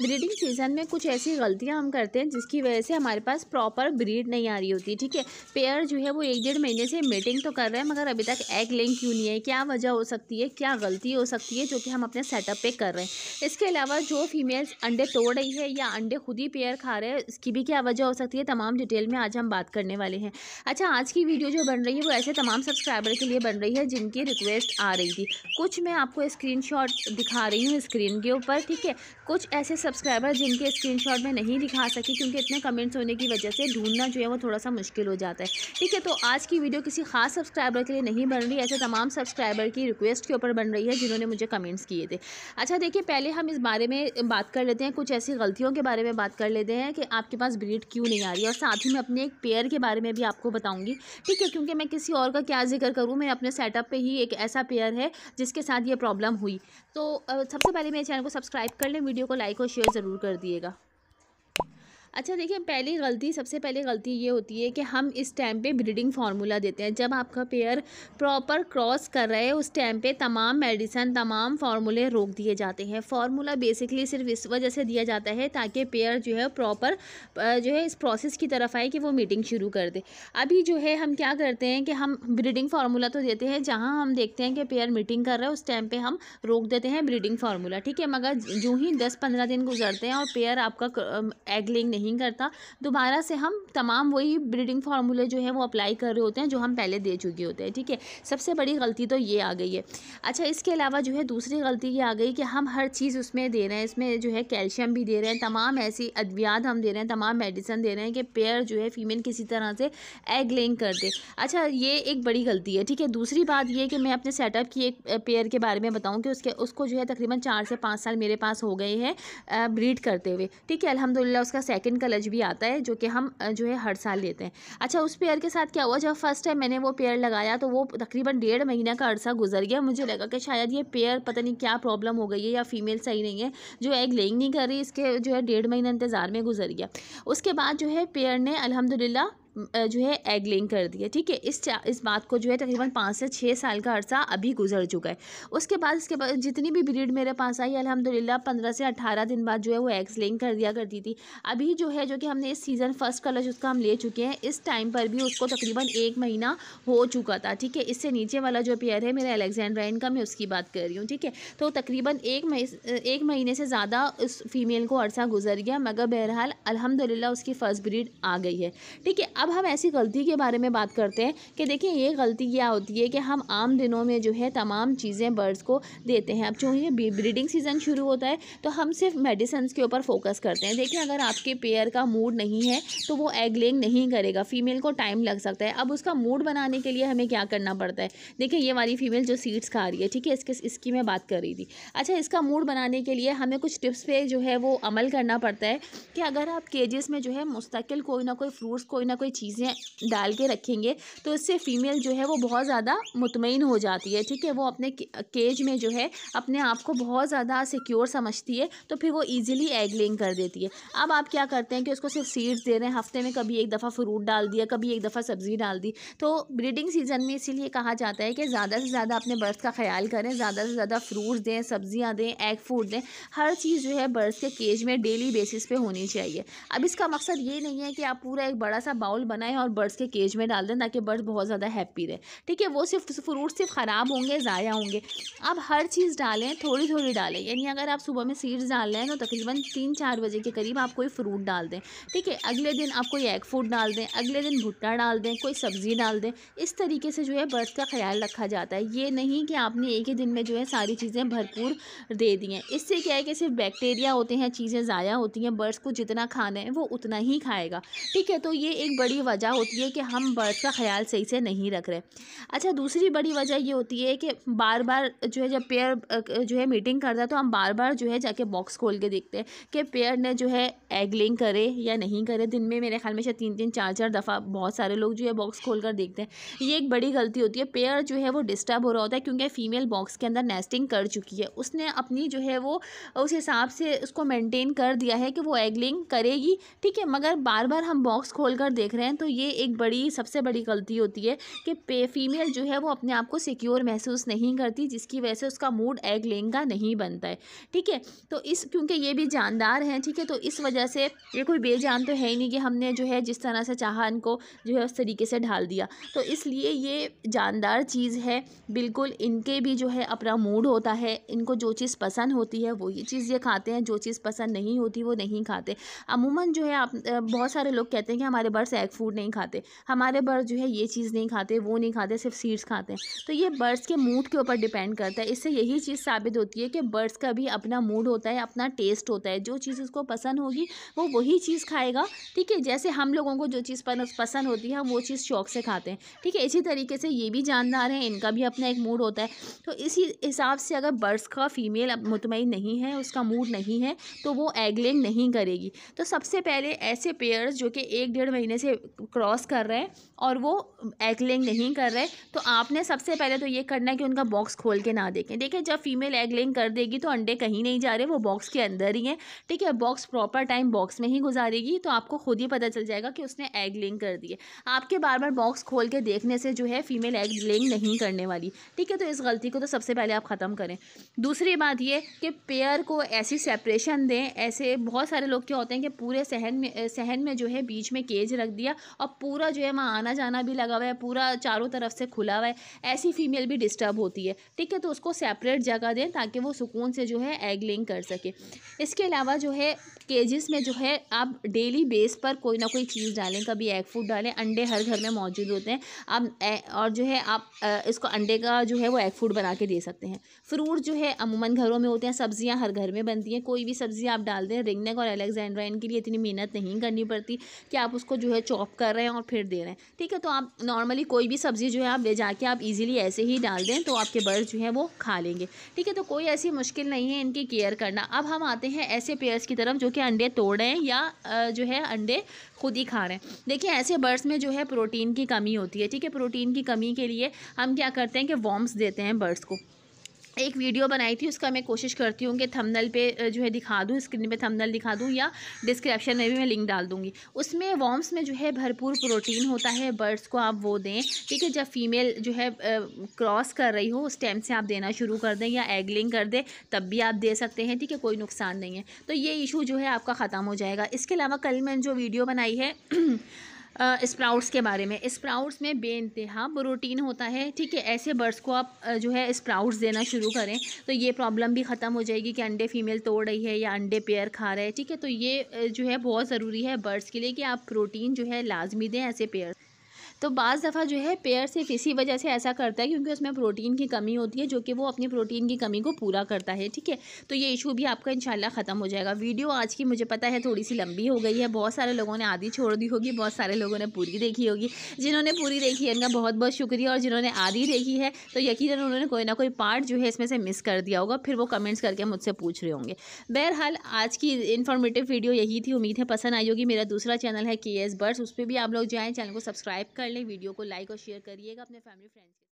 breeding season में कुछ ऐसी गलतियां हम करते हैं जिसकी वजह से हमारे पास प्रॉपर ब्रीड नहीं आ रही होती ठीक है पेयर जो है वो एक डेढ़ महीने से मीटिंग तो कर रहे हैं मगर अभी तक एग लिंक क्यों नहीं है क्या वजह हो सकती है क्या गलती हो सकती है जो कि हम अपने सेटअप पे कर रहे हैं इसके अलावा जो फीमेल्स अंडे तोड़ रही है या अंडे खुद ही पेयर खा रहे हैं इसकी भी क्या वजह हो सकती है तमाम डिटेल में आज हम बात करने वाले हैं अच्छा आज की वीडियो जो बन रही है वो ऐसे तमाम सब्सक्राइबर के लिए बन रही है जिनकी रिक्वेस्ट आ रही थी कुछ मैं आपको स्क्रीन दिखा रही हूँ स्क्रीन के ऊपर ठीक है कुछ ऐसे सब्सक्राइबर जिनके स्क्रीनशॉट में नहीं दिखा सकी क्योंकि इतने कमेंट्स होने की वजह से ढूंढना जो है वो थोड़ा सा मुश्किल हो जाता है ठीक है तो आज की वीडियो किसी खास सब्सक्राइबर के लिए नहीं बन रही ऐसे तमाम सब्सक्राइबर की रिक्वेस्ट के ऊपर बन रही है जिन्होंने मुझे कमेंट्स किए थे अच्छा देखिए पहले हम इस बारे में बात कर लेते हैं कुछ ऐसी गलतियों के बारे में बात कर लेते हैं कि आपके पास ब्रीड क्यों नहीं आ रही और साथ ही मैं अपने एक पेयर के बारे में भी आपको बताऊँगी ठीक है क्योंकि मैं किसी और का क्या जिक्र करूँ मैं अपने सेटअप पर ही एक ऐसा पेयर है जिसके साथ ये प्रॉब्लम हुई तो सबसे पहले मेरे चैनल को सब्सक्राइब कर लें वीडियो को लाइक और शेयर ज़रूर कर दिएगा अच्छा देखिए पहली गलती सबसे पहले गलती ये होती है कि हम इस टाइम पे ब्रीडिंग फार्मूला देते हैं जब आपका पेयर प्रॉपर क्रॉस कर रहे हैं उस टाइम पे तमाम मेडिसन तमाम फार्मूले रोक दिए जाते हैं फार्मूला बेसिकली सिर्फ इस वजह से दिया जाता है ताकि पेयर जो है प्रॉपर जो है इस प्रोसेस की तरफ आए कि वो मीटिंग शुरू कर दे अभी जो है हम क्या करते हैं कि हम ब्रीडिंग फार्मूला तो देते हैं जहाँ हम देखते हैं कि पेयर मीटिंग कर रहा है उस टाइम पर हम रोक देते हैं ब्रीडिंग फार्मूला ठीक है मगर जो ही दस पंद्रह दिन गुजरते हैं और पेयर आपका एगलिंग नहीं नहीं करता दोबारा से हम तमाम वही ब्रीडिंग फार्मूले जो है वो अप्लाई कर रहे होते हैं जो हम पहले दे चुके होते हैं ठीक है सबसे बड़ी गलती तो ये आ गई है अच्छा इसके अलावा जो है दूसरी गलती ये आ गई कि हम हर चीज़ उसमें दे रहे हैं इसमें जो है कैल्शियम भी दे रहे हैं तमाम ऐसी अद्वियात हम दे रहे हैं तमाम मेडिसन दे रहे हैं कि पेयर जो है फीमेल किसी तरह से एग लेंग कर दे अच्छा ये एक बड़ी गलती है ठीक है दूसरी बात ये कि मैं अपने सेटअप की एक पेयर के बारे में बताऊँ कि उसके उसको जो है तकरीबन चार से पाँच साल मेरे पास हो गए हैं ब्रीड करते हुए ठीक है अलहमदिल्ला उसका सेकेंड गोल्डन कलर भी आता है जो कि हम जो है हर साल लेते हैं अच्छा उस पेयर के साथ क्या हुआ जब फर्स्ट टाइम मैंने वो पेयर लगाया तो वो तकरीबन डेढ़ महीना का अर्सा गुजर गया मुझे लगा कि शायद ये पेयर पता नहीं क्या प्रॉब्लम हो गई है या फीमेल सही नहीं है जो एग लेइंग नहीं कर रही इसके जो है डेढ़ महीना इंतज़ार में गुजर गया उसके बाद जो है पेयर ने अलहमदिल्ला जो है एग लिंग कर दिया ठीक है इस इस बात को जो है तकरीबन पाँच से छः साल का अर्सा अभी गुजर चुका है उसके बाद इसके बाद जितनी भी ब्रीड मेरे पास आई अलहमदिल्ला पंद्रह से अठारह दिन बाद जो है वो एग्स लिंग कर दिया करती थी अभी जो है जो कि हमने इस सीज़न फर्स्ट कलर उसका हम ले चुके हैं इस टाइम पर भी उसको तकरीबन एक महीना हो चुका था ठीक है इससे नीचे वाला जो पेयर है मेरा अलेक्जेंड्राइन का मैं उसकी बात कर रही हूँ ठीक है तो तकरीबन एक मही एक महीने से ज़्यादा उस फीमेल को अर्सा गुजर गया मगर बहरहाल अलहमदिल्ला उसकी फ़र्स्ट ब्रीड आ गई है ठीक है अब अब हम ऐसी गलती के बारे में बात करते हैं कि देखिए ये गलती क्या होती है कि हम आम दिनों में जो है तमाम चीज़ें बर्ड्स को देते हैं अब चूँकि ब्रीडिंग सीज़न शुरू होता है तो हम सिर्फ मेडिसिन के ऊपर फोकस करते हैं देखिए अगर आपके पेयर का मूड नहीं है तो वो एग लेंग नहीं करेगा फीमेल को टाइम लग सकता है अब उसका मूड बनाने के लिए हमें क्या करना पड़ता है देखिए ये वाली फीमेल जो सीड्स खा रही है ठीक है इसके इसकी मैं बात कर रही थी अच्छा इसका मूड बनाने के लिए हमें कुछ टिप्स पे जो है वो अमल करना पड़ता है कि अगर आप केजेस में जो है मुस्तकिल कोई ना कोई फ्रूट्स कोई ना कोई चीज़ें डाल के रखेंगे तो इससे फ़ीमेल जो है वो बहुत ज़्यादा मुतमिन हो जाती है ठीक है वो अपने केज में जो है अपने आप को बहुत ज़्यादा सिक्योर समझती है तो फिर वो ईजिली एग कर देती है अब आप क्या करते हैं कि उसको सिर्फ सीड्स दे रहे हैं हफ्ते में कभी एक दफ़ा फ्रूट डाल दिया कभी एक दफ़ा सब्ज़ी डाल दी तो ब्रीडिंग सीज़न में इसीलिए कहा जाता है कि ज़्यादा से ज़्यादा अपने बर्थ का ख्याल करें ज़्यादा से ज़्यादा फ्रूट्स दें सब्ज़ियाँ दें एग फूड दें हर चीज़ जो है बर्थ के केज में डेली बेसिस पे होनी चाहिए अब इसका मकसद ये नहीं है कि आप पूरा एक बड़ा सा बाउल बनाएं और बर्ड्स के केज में डाल दें ताकि बर्ड्स बहुत ज़्यादा हैप्पी रहे ठीक है वो सिर्फ फ्रूट सिर्फ ख़राब होंगे ज़ाया होंगे आप हर चीज़ डालें थोड़ी थोड़ी डालें यानी अगर आप सुबह में सीड्स डाल रहे हैं तो तकरीबन तीन चार बजे के करीब आप कोई फ्रूट डाल दें ठीक है अगले दिन आप कोई एग फूड डाल दें अगले दिन भुट्टा डाल दें कोई सब्ज़ी डाल दें इस तरीके से जो है बर्ड्स का ख्याल रखा जाता है ये नहीं कि आपने एक ही दिन में जो है सारी चीज़ें भरपूर दे दी हैं इससे क्या है कि सिर्फ बैक्टीरिया होते हैं चीज़ें ज़ाया होती हैं बर्ड्स को जितना खाना है वो उतना ही खाएगा ठीक है तो ये एक बड़ी बड़ी वजह होती है कि हम बर्ड्स का ख्याल सही से नहीं रख रहे अच्छा दूसरी बड़ी वजह ये होती है कि बार बार जो है जब पेयर जो है मीटिंग करता है तो हम बार बार जो है जाके बॉक्स खोल के देखते हैं कि पेयर ने जो है एगलिंग करे या नहीं करे दिन में मेरे ख्याल में शायद तीन तीन चार चार दफ़ा बहुत सारे लोग जो है बॉक्स खोल कर देखते हैं ये एक बड़ी गलती होती है पेयर जो है वो डिस्टर्ब हो रहा होता है क्योंकि फ़ीमेल बॉक्स के अंदर नेस्टिंग कर चुकी है उसने अपनी जो है वो उस हिसाब से उसको मेनटेन कर दिया है कि वो एगलिंग करेगी ठीक है मगर बार बार हम बॉक्स खोल देख रहे हैं तो ये एक बड़ी सबसे बड़ी गलती होती है कि फीमेल जो है वो अपने आप को सिक्योर महसूस नहीं करती जिसकी वजह से उसका मूड एग लेंगा नहीं बनता है ठीक है तो इस क्योंकि ये भी जानदार हैं ठीक है तो इस वजह से ये कोई बेजान तो है ही नहीं कि हमने जो है जिस तरह से चाह इनको जो है उस तरीके से ढाल दिया तो इसलिए ये जानदार चीज़ है बिल्कुल इनके भी जो है अपना मूड होता है इनको जो चीज़ पसंद होती है वो ये चीज़ ये खाते हैं जो चीज़ पसंद नहीं होती वो नहीं खाते अमूमन जो है आप बहुत सारे लोग कहते हैं कि हमारे बर्ड्स जैक फूड नहीं खाते हमारे बर्ड जो है ये चीज़ नहीं खाते वो नहीं खाते सिर्फ सीड्स खाते हैं तो ये बर्ड्स के मूड के ऊपर डिपेंड करता है इससे यही चीज़ साबित होती है कि बर्ड्स का भी अपना मूड होता है अपना टेस्ट होता है जो चीज़ उसको पसंद होगी वो वही चीज़ खाएगा ठीक है जैसे हम लोगों को जो चीज़ पसंद होती है हम वो चीज़ शौक से खाते हैं ठीक है इसी तरीके से ये भी जानदार हैं इनका भी अपना एक मूड होता है तो इसी हिसाब से अगर बर्ड्स का फ़ीमेल मुतमिन नहीं है उसका मूड नहीं है तो वो एग लेंग नहीं करेगी तो सबसे पहले ऐसे पेयर्स जो कि एक डेढ़ महीने से क्रॉस कर रहे हैं और वो एगलेइंग नहीं कर रहे तो आपने सबसे पहले तो ये करना है कि उनका बॉक्स खोल के ना देखें देखिए जब फीमेल एगलेइंग कर देगी तो अंडे कहीं नहीं जा रहे वो बॉक्स के अंदर ही हैं ठीक है बॉक्स प्रॉपर टाइम बॉक्स में ही गुजारेगी तो आपको खुद ही पता चल जाएगा कि उसने एग लेइंग कर दी है आपके बार बार बॉक्स खोल के देखने से जो है फीमेल एग लेइंग नहीं करने वाली ठीक है तो इस गलती को तो सबसे पहले आप ख़त्म करें दूसरी बात ये कि पेयर को ऐसी सेपरेशन दें ऐसे बहुत सारे लोग क्या होते हैं कि पूरे सहन में सहन में जो है बीच में केज रख दिया एरिया और पूरा जो है वहाँ आना जाना भी लगा हुआ है पूरा चारों तरफ से खुला हुआ है ऐसी फीमेल भी डिस्टर्ब होती है ठीक है तो उसको सेपरेट जगह दें ताकि वो सुकून से जो है एग लिंग कर सके इसके अलावा जो है केजेस में जो है आप डेली बेस पर कोई ना कोई चीज़ डालें कभी एग फूड डालें अंडे हर घर में मौजूद होते हैं आप और जो है आप इसको अंडे का जो है वो एग फूड बना के दे सकते हैं फ्रूट जो है अमूमन घरों में होते हैं सब्जियाँ हर घर में बनती हैं कोई भी सब्ज़ी आप डाल दें रिंगनेक और एलेक्जेंड्रा इनके लिए इतनी मेहनत नहीं करनी पड़ती कि आप उसको जो है चॉप कर रहे हैं और फिर दे रहे हैं ठीक है तो आप नॉर्मली कोई भी सब्ज़ी जो है आप ले जाके आप ईज़िली ऐसे ही डाल दें तो आपके बर्ड जो है वो खा लेंगे ठीक है तो कोई ऐसी मुश्किल नहीं है इनकी केयर करना अब हम आते हैं ऐसे पेयर्स की तरफ जो के अंडे तोड़ रहे हैं या जो है अंडे खुद ही खा रहे हैं देखिए ऐसे बर्ड्स में जो है प्रोटीन की कमी होती है ठीक है प्रोटीन की कमी के लिए हम क्या करते हैं कि वॉम्स देते हैं बर्ड्स को एक वीडियो बनाई थी उसका मैं कोशिश करती हूँ कि थंबनेल पे जो है दिखा दूँ स्क्रीन पे थंबनेल दिखा दूँ या डिस्क्रिप्शन में भी मैं लिंक डाल दूँगी उसमें वॉम्स में जो है भरपूर प्रोटीन होता है बर्ड्स को आप वो दें ठीक है जब फीमेल जो है क्रॉस कर रही हो उस टाइम से आप देना शुरू कर दें या एगलिंग कर दें तब भी आप दे सकते हैं ठीक है कोई नुकसान नहीं है तो ये इशू जो है आपका ख़त्म हो जाएगा इसके अलावा कल मैंने जो वीडियो बनाई है स्प्राउट्स के बारे में स्प्राउट्स में बेानतहा प्रोटीन होता है ठीक है ऐसे बर्ड्स को आप जो है स्प्राउट्स देना शुरू करें तो ये प्रॉब्लम भी ख़त्म हो जाएगी कि अंडे फीमेल तोड़ रही है या अंडे पेयर खा रहे हैं ठीक है तो ये जो है बहुत ज़रूरी है बर्ड्स के लिए कि आप प्रोटीन जो है लाजमी दें ऐसे पेयर तो बज़ दफ़ा जो है पेयर सिर्फ इसी वजह से ऐसा करता है क्योंकि उसमें प्रोटीन की कमी होती है जो कि वो अपनी प्रोटीन की कमी को पूरा करता है ठीक है तो ये इशू भी आपका शाला ख़त्म हो जाएगा वीडियो आज की मुझे पता है थोड़ी सी लंबी हो गई है बहुत सारे लोगों ने आधी छोड़ दी होगी बहुत सारे लोगों ने पूरी देखी होगी जिन्होंने पूरी देखी है इनका बहुत बहुत शुक्रिया और जिन्होंने आधी देखी है तो यकीन उन्होंने कोई ना कोई पार्ट जो है इसमें से मिस कर दिया होगा फिर वो कमेंट्स करके मुझसे पूछ रहे होंगे बहरहाल आज की इन्फॉर्मेटिव वीडियो यही थी उम्मीद है पसंद आई होगी मेरा दूसरा चैनल है के एस बर्ड्स उस पर भी आप लोग जाएँ चैनल को सब्सक्राइब कर कर लें वीडियो को लाइक और शेयर करिएगा अपने फैमिली फ्रेंड्स के